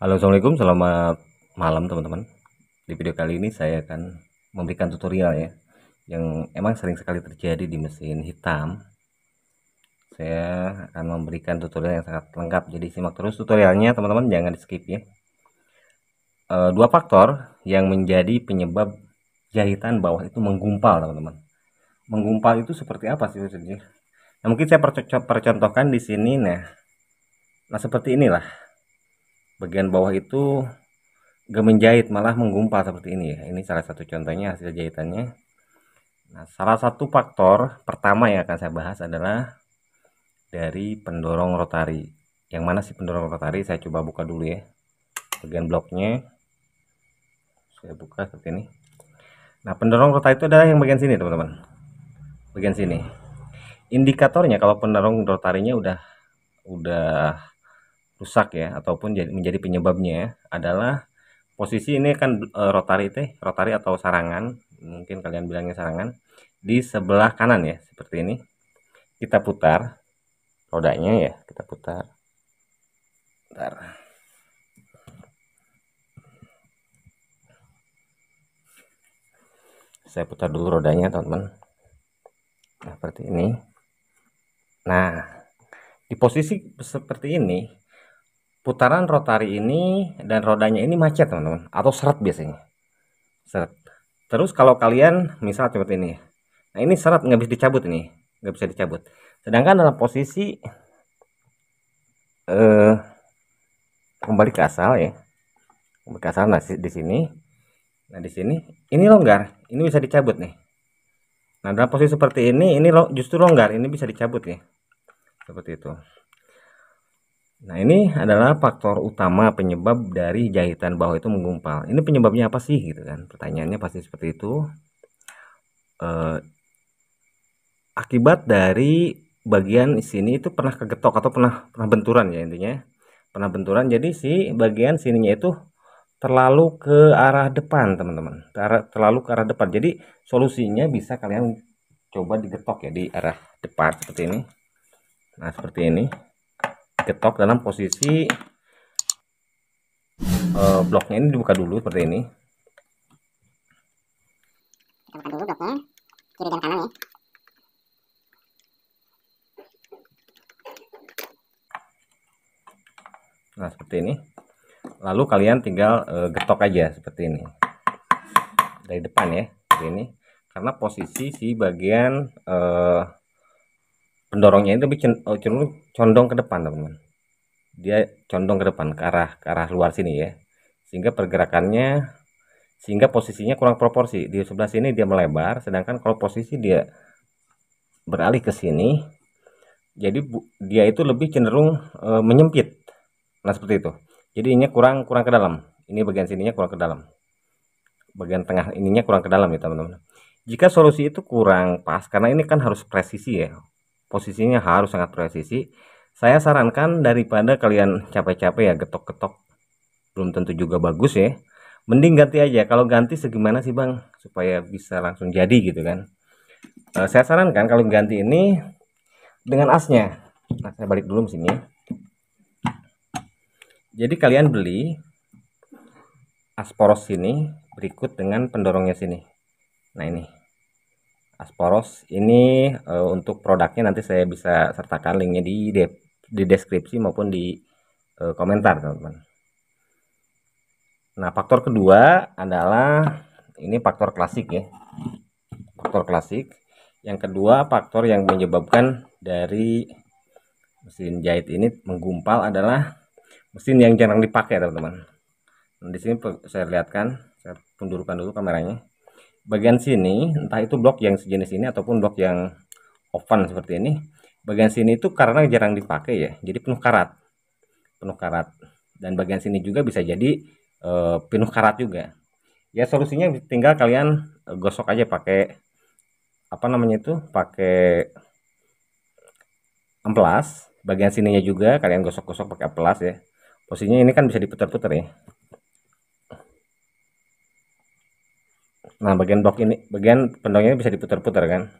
Halo Assalamualaikum selamat malam teman-teman Di video kali ini saya akan memberikan tutorial ya Yang emang sering sekali terjadi di mesin hitam Saya akan memberikan tutorial yang sangat lengkap Jadi simak terus tutorialnya teman-teman jangan di skip ya e, Dua faktor yang menjadi penyebab jahitan bawah itu menggumpal teman-teman Menggumpal itu seperti apa sih Nah mungkin saya percontohkan di sini nah Nah seperti inilah bagian bawah itu gak menjahit malah menggumpal seperti ini ya ini salah satu contohnya hasil jahitannya nah salah satu faktor pertama yang akan saya bahas adalah dari pendorong rotari yang mana sih pendorong rotari saya coba buka dulu ya bagian bloknya saya buka seperti ini nah pendorong rotari itu adalah yang bagian sini teman-teman bagian sini indikatornya kalau pendorong rotarinya udah udah rusak ya ataupun jadi, menjadi penyebabnya ya, adalah posisi ini kan e, rotari teh rotari atau sarangan mungkin kalian bilangnya sarangan di sebelah kanan ya seperti ini kita putar rodanya ya kita putar Bentar. saya putar dulu rodanya teman-teman nah, seperti ini nah di posisi seperti ini putaran rotari ini dan rodanya ini macet teman-teman atau seret biasanya seret terus kalau kalian misal seperti ini nah ini seret nggak bisa dicabut ini nggak bisa dicabut sedangkan dalam posisi eh, kembali ke asal ya kembali ke asal nah di sini nah di sini ini longgar ini bisa dicabut nih nah dalam posisi seperti ini ini justru longgar ini bisa dicabut ya seperti itu Nah, ini adalah faktor utama penyebab dari jahitan bawah itu menggumpal. Ini penyebabnya apa sih gitu kan? Pertanyaannya pasti seperti itu. Eh, akibat dari bagian sini itu pernah kegetok atau pernah pernah benturan ya intinya. Pernah benturan jadi si bagian sininya itu terlalu ke arah depan, teman-teman. Terlalu ke arah depan. Jadi solusinya bisa kalian coba digetok ya di arah depan seperti ini. Nah, seperti ini ketok dalam posisi uh, bloknya ini dibuka dulu seperti ini ya. nah seperti ini lalu kalian tinggal uh, getok aja seperti ini dari depan ya seperti ini karena posisi si bagian uh, pendorongnya ini lebih oh, cenderung condong ke depan teman-teman dia condong ke depan ke arah ke arah luar sini ya sehingga pergerakannya sehingga posisinya kurang proporsi di sebelah sini dia melebar sedangkan kalau posisi dia beralih ke sini jadi dia itu lebih cenderung e, menyempit nah seperti itu jadi ini kurang kurang ke dalam ini bagian sininya kurang ke dalam bagian tengah ininya kurang ke dalam ya teman-teman jika solusi itu kurang pas karena ini kan harus presisi ya posisinya harus sangat presisi saya sarankan daripada kalian capek-capek ya getok-getok belum tentu juga bagus ya mending ganti aja kalau ganti segimana sih bang supaya bisa langsung jadi gitu kan eh, saya sarankan kalau ganti ini dengan asnya nah saya balik dulu sini jadi kalian beli as poros sini berikut dengan pendorongnya sini nah ini Asporos ini uh, untuk produknya nanti saya bisa sertakan linknya di de di deskripsi maupun di uh, komentar teman-teman. Nah faktor kedua adalah ini faktor klasik ya, faktor klasik. Yang kedua faktor yang menyebabkan dari mesin jahit ini menggumpal adalah mesin yang jarang dipakai teman-teman. Nah, di sini saya lihatkan, saya tundurkan dulu kameranya bagian sini entah itu blok yang sejenis ini ataupun blok yang open seperti ini bagian sini itu karena jarang dipakai ya jadi penuh karat penuh karat dan bagian sini juga bisa jadi e, penuh karat juga ya solusinya tinggal kalian eh, gosok aja pakai apa namanya itu pakai amplas bagian sininya juga kalian gosok-gosok pakai amplas ya posisinya ini kan bisa diputar-putar ya nah bagian blok ini bagian pendoknya bisa diputar-putar kan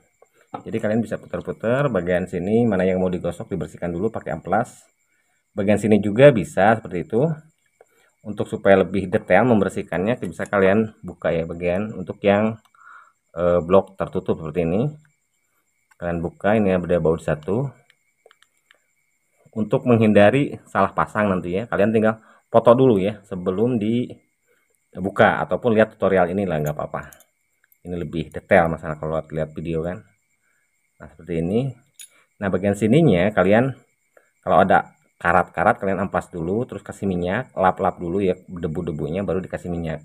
jadi kalian bisa putar-putar bagian sini mana yang mau digosok dibersihkan dulu pakai amplas bagian sini juga bisa seperti itu untuk supaya lebih detail membersihkannya bisa kalian buka ya bagian untuk yang e, blok tertutup seperti ini kalian buka ini ada baut satu untuk menghindari salah pasang nanti ya kalian tinggal foto dulu ya sebelum di buka ataupun lihat tutorial ini lah nggak apa-apa ini lebih detail masalah kalau lihat video kan nah seperti ini nah bagian sininya kalian kalau ada karat-karat kalian ampas dulu terus kasih minyak lap-lap dulu ya debu-debunya baru dikasih minyak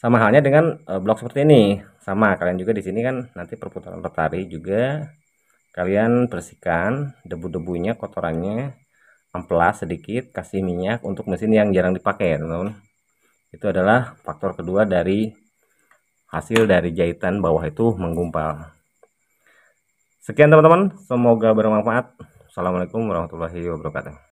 sama halnya dengan e, blok seperti ini sama kalian juga di sini kan nanti perputaran petari juga kalian bersihkan debu-debunya kotorannya amplas sedikit kasih minyak untuk mesin yang jarang dipakai teman-teman itu adalah faktor kedua dari hasil dari jahitan bawah itu menggumpal. Sekian teman-teman, semoga bermanfaat. Assalamualaikum warahmatullahi wabarakatuh.